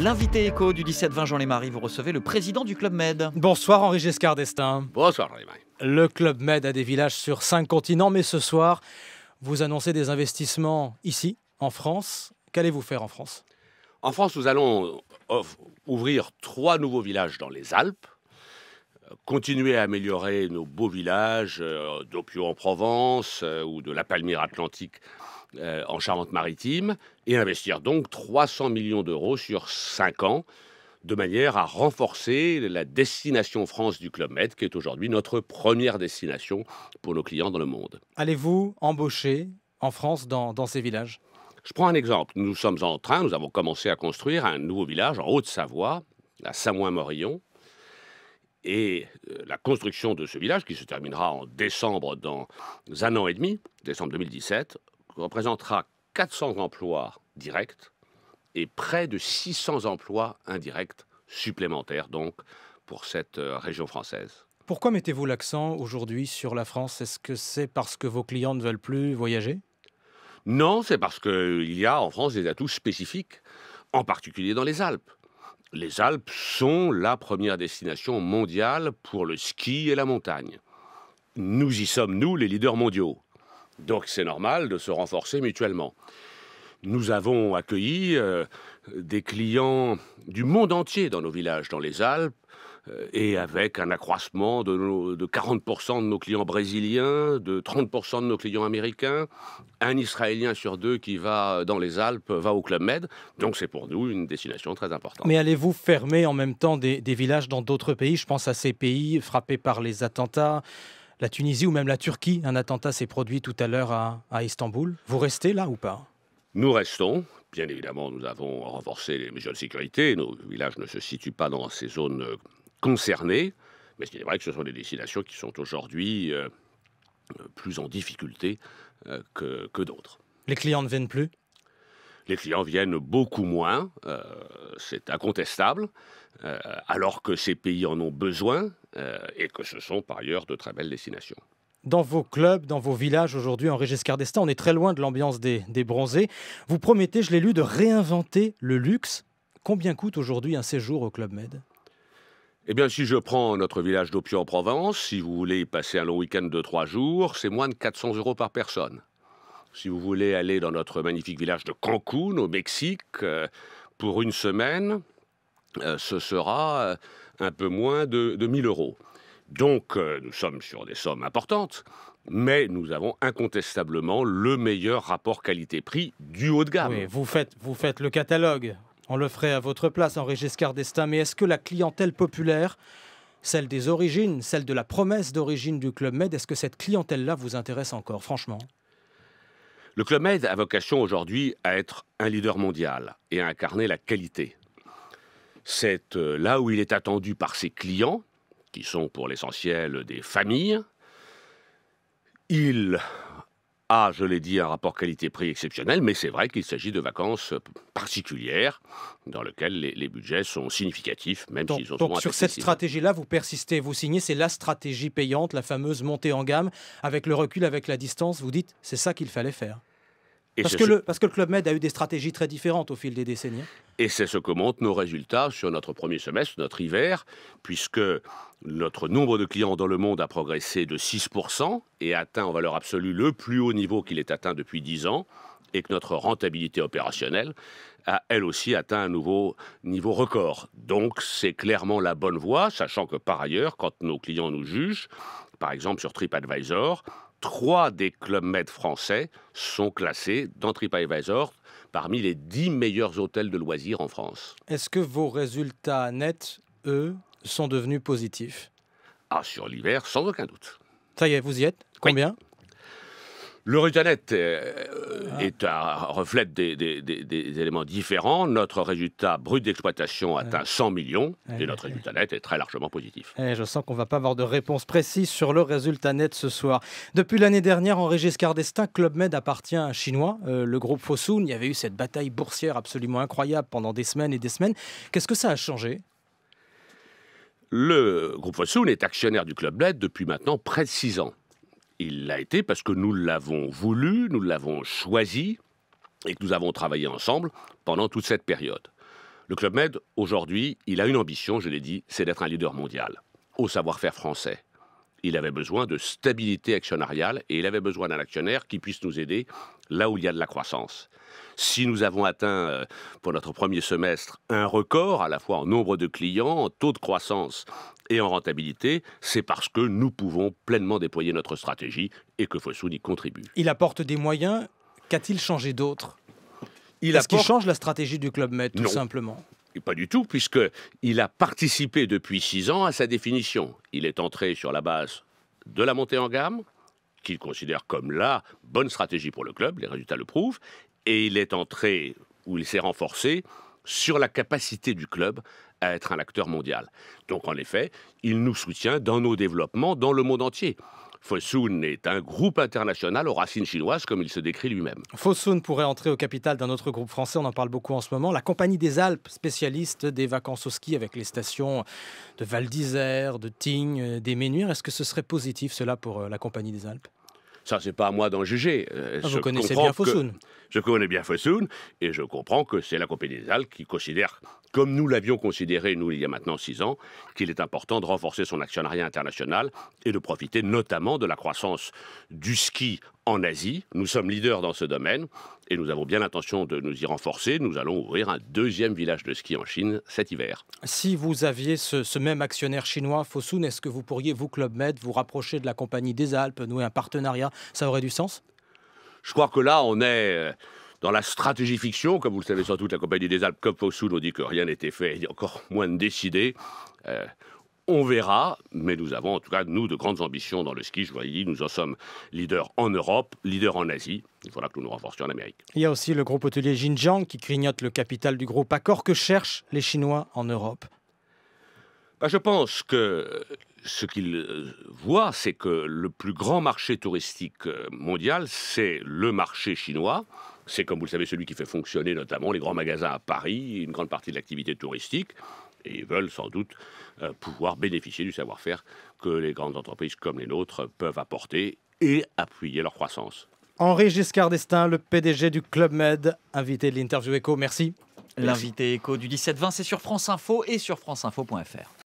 L'invité écho du 17-20 Jean Lémarie, vous recevez le président du Club Med. Bonsoir Henri Giscard d'Estaing. Bonsoir Jean Lémarie. Le Club Med a des villages sur cinq continents, mais ce soir, vous annoncez des investissements ici, en France. Qu'allez-vous faire en France En France, nous allons euh, ouvrir trois nouveaux villages dans les Alpes euh, continuer à améliorer nos beaux villages euh, d'Opio en Provence ou de la Palmyre Atlantique euh, en Charente-Maritime et investir donc 300 millions d'euros sur 5 ans de manière à renforcer la destination France du Club Med, qui est aujourd'hui notre première destination pour nos clients dans le monde. Allez-vous embaucher en France dans, ces villages Je prends un exemple. Nous sommes en train, nous avons commencé à construire un nouveau village en Haute-Savoie, à Samoin-Morillon. Et euh, la construction de ce village, qui se terminera en décembre dans un an et demi, décembre 2017, représentera 400 emplois directs et près de 600 emplois indirects supplémentaires, donc, pour cette euh, région française. Pourquoi mettez-vous l'accent aujourd'hui sur la France Est-ce que c'est parce que vos clients ne veulent plus voyager Non, c'est parce qu'il y a en France des atouts spécifiques, en particulier dans les Alpes. Les Alpes sont la première destination mondiale pour le ski et la montagne. Nous y sommes, nous, les leaders mondiaux. Donc c'est normal de se renforcer mutuellement. Nous avons accueilli euh, des clients du monde entier dans nos villages, dans les Alpes, euh, et avec un accroissement de, de 40% de nos clients brésiliens, de 30% de nos clients américains. Un Israélien sur deux qui va dans les Alpes va au Club Med. Donc c'est pour nous une destination très importante. Mais allez-vous fermer en même temps des villages dans d'autres pays Je pense à ces pays frappés par les attentats, la Tunisie ou même la Turquie. Un attentat s'est produit tout à l'heure à, Istanbul. Vous restez là ou pas Nous restons. Bien évidemment, nous avons renforcé les mesures de sécurité. Nos villages ne se situent pas dans ces zones euh, concernées. Mais est vrai que ce sont des destinations qui sont aujourd'hui euh, euh, plus en difficulté que d'autres. Les clients ne viennent plus les clients viennent beaucoup moins, euh, c'est incontestable, euh, alors que ces pays en ont besoin euh, et que ce sont par ailleurs de très belles destinations. Dans vos clubs, dans vos villages aujourd'hui en Régis-Cardestin, on est très loin de l'ambiance des, bronzés. Vous promettez, je l'ai lu, de réinventer le luxe. Combien coûte aujourd'hui un séjour au Club Med eh bien, si je prends notre village d'Opio en Provence, si vous voulez passer un long week-end de trois jours, c'est moins de 400 euros par personne. Si vous voulez aller dans notre magnifique village de Cancun, au Mexique, euh, pour une semaine, euh, ce sera euh, un peu moins de, 1 1000 euros. Donc, nous sommes sur des sommes importantes, mais nous avons incontestablement le meilleur rapport qualité-prix du haut de gamme. vous faites, vous faites le catalogue. On le ferait à votre place, Henri Giscard d'Estaing, mais est-ce que la clientèle populaire, celle des origines, celle de la promesse d'origine du Club Med, est-ce que cette clientèle-là vous intéresse encore, franchement le Club Med a vocation aujourd'hui à être un leader mondial et à incarner la qualité. C'est euh, là où il est attendu par ses clients, qui sont pour l'essentiel des familles. Il ah, je l'ai dit, un rapport qualité-prix exceptionnel, mais c'est vrai qu'il s'agit de vacances euh, particulières dans lesquelles les, budgets sont significatifs, même s'ils ont Donc sur cette stratégie-là, vous persistez, vous signez, c'est la stratégie payante, la fameuse montée en gamme. Avec le recul, avec la distance, vous dites, c'est ça qu'il fallait faire parce, que le, parce que le Club Med a eu des stratégies très différentes au fil des décennies. Et c'est ce que montrent nos résultats sur notre premier semestre, notre hiver, puisque notre nombre de clients dans le monde a progressé de 6% et atteint en valeur absolue le plus haut niveau qu'il ait atteint depuis 10 ans, et que notre rentabilité opérationnelle a elle aussi atteint un nouveau niveau record. Donc c'est clairement la bonne voie, sachant que par ailleurs, quand nos clients nous jugent, par exemple sur TripAdvisor, trois des clubs med français sont classés dans TripAdvisor parmi les dix meilleurs hôtels de loisirs en France. Est-ce que vos résultats nets, eux, sont devenus positifs Ah, sur l'hiver, sans aucun doute. Ça y est, vous y êtes Combien le Rutanet euh, euh, est reflète des, éléments différents. Notre résultat brut d'exploitation atteint 100 millions et notre résultat net est très largement positif. Et eh, je sens qu'on ne va pas avoir de réponse précise sur le résultat net ce soir. Depuis l'année dernière, en Régis Cardestin, Club Med appartient à un Chinois, euh, le groupe Fosun. Il y avait eu cette bataille boursière absolument incroyable pendant des semaines et des semaines. Qu'est-ce que ça a changé le groupe Fosun est actionnaire du Club Med depuis maintenant près de 6 ans. Il l'a été parce que nous l'avons voulu, nous l'avons choisi et que nous avons travaillé ensemble pendant toute cette période. Le Club Med, aujourd'hui, il a une ambition, je l'ai dit, c'est d'être un leader mondial au savoir-faire français. Il avait besoin de stabilité actionnariale et il avait besoin d'un actionnaire qui puisse nous aider là où il y a de la croissance. Si nous avons atteint euh, pour notre premier semestre un record, à la fois en nombre de clients, en taux de croissance et en rentabilité, c'est parce que nous pouvons pleinement déployer notre stratégie et que Fosun y contribue. Il apporte des moyens. Qu'a-t-il changé d'autre il Est-ce qui change la stratégie du Club maître, tout simplement et pas du tout, puisqu'il a participé depuis six ans à sa définition. Il est entré sur la base de la montée en gamme, qu'il considère comme la bonne stratégie pour le club, les résultats le prouvent, et il est entré, ou il s'est renforcé, sur la capacité du club à être un acteur mondial. Donc en effet, il nous soutient dans nos développements dans le monde entier. Fosun est un groupe international aux racines chinoises, comme il se décrit lui-même. Fosun pourrait entrer au capital d'un autre groupe français, on en parle beaucoup en ce moment, la Compagnie des Alpes, spécialiste des vacances au ski avec les stations de Val d'Isère, de Tignes, euh, des Ménuires. Est-ce que ce serait positif, cela, pour euh, la Compagnie des Alpes Ça, c'est pas à moi d'en juger. Euh, ah, vous connaissez bien Fosun je connais bien Fosun et je comprends que c'est la Compagnie des Alpes qui considère, comme nous l'avions considéré, nous, il y a maintenant six ans, qu'il est important de renforcer son actionnariat international et de profiter notamment de la croissance du ski en Asie. Nous sommes leaders dans ce domaine et nous avons bien l'intention de nous y renforcer. Nous allons ouvrir un deuxième village de ski en Chine cet hiver. Si vous aviez ce, même actionnaire chinois, Fosun, est-ce que vous pourriez, vous, Club Med, vous rapprocher de la compagnie des Alpes, nouer un partenariat Ça aurait du sens je crois que là, on est euh, dans la stratégie fiction. Comme vous le savez sans doute, la Compagnie des Alpes, comme nous dit que rien n'était fait, il encore moins de décidé. Euh, on verra, mais nous avons en tout cas, nous, de grandes ambitions dans le ski. Je vous l'ai dit, nous en sommes leaders en Europe, leaders en Asie. Il faudra que nous nous renforcions en Amérique. Il y a aussi le groupe hôtelier Xinjiang qui grignote le capital du groupe Accor que cherchent les Chinois en Europe. Bah, je pense que ce qu'il euh, voit, c'est que le plus grand marché touristique euh, mondial, c'est le marché chinois. C'est, comme vous le savez, celui qui fait fonctionner notamment les grands magasins à Paris, une grande partie de l'activité touristique. Et ils veulent sans doute euh, pouvoir bénéficier du savoir-faire que les grandes entreprises comme les nôtres peuvent apporter et appuyer leur croissance. Henri Giscard d'Estaing, le PDG du Club Med, invité de l'interview Echo, merci. L'invité Echo du 17-20, c'est sur France Info et sur franceinfo.fr.